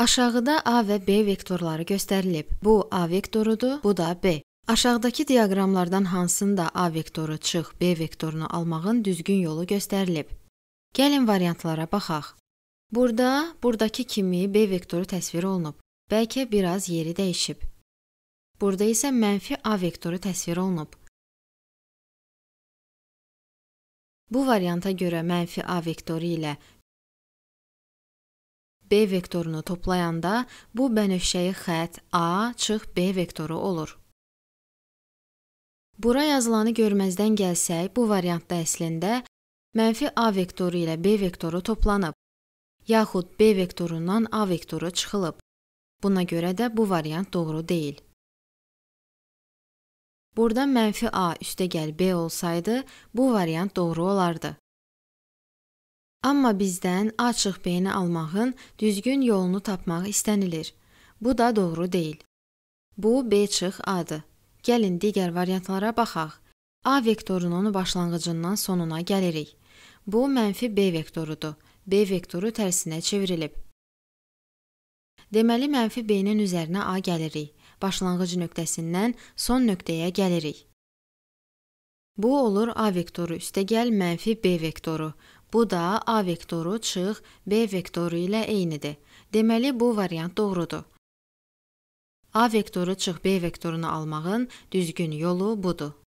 Aşağıda A və B vektorları göstərilib. Bu A vektorudur, bu da B. Aşağıdakı diaqramlardan hansında A vektoru çıx, B vektorunu almağın düzgün yolu göstərilib. Gəlin variantlara baxaq. Burada, buradakı kimi B vektoru təsvir olunub. Bəlkə biraz yeri dəyişib. Burada isə mənfi A vektoru təsvir olunub. Bu varianta görə mənfi A vektoru ilə B vektorunu toplayanda bu bənövşəyi xətt A çıx B vektoru olur. Bura yazılanı görməzdən gəlsək, bu variantda əslində mənfi A vektoru ilə B vektoru toplanıb, yaxud B vektorundan A vektoru çıxılıb. Buna görə də bu variant doğru deyil. Burada mənfi A üstə gəl B olsaydı, bu variant doğru olardı. Amma bizdən açıq beyni almağın düzgün yolunu tapmaq istənilir. Bu da doğru deyil. Bu B çıx A-dır. Gəlin digər variantlara baxaq. A vektorunun başlanğıcından sonuna gəlirik. Bu mənfi B vektorudur. B vektoru tərsinə çevrilib. Deməli mənfi B-nin üzərinə A gəlirik. Başlanğıc nöqtəsindən son nöqtəyə gəlirik. Bu olur A vektoru üstəgəl mənfi B vektoru. Bu da A vektoru çıx B vektoru ilə eynidir. Deməli, bu variant doğrudur. A vektoru çıx B vektorunu almağın düzgün yolu budur.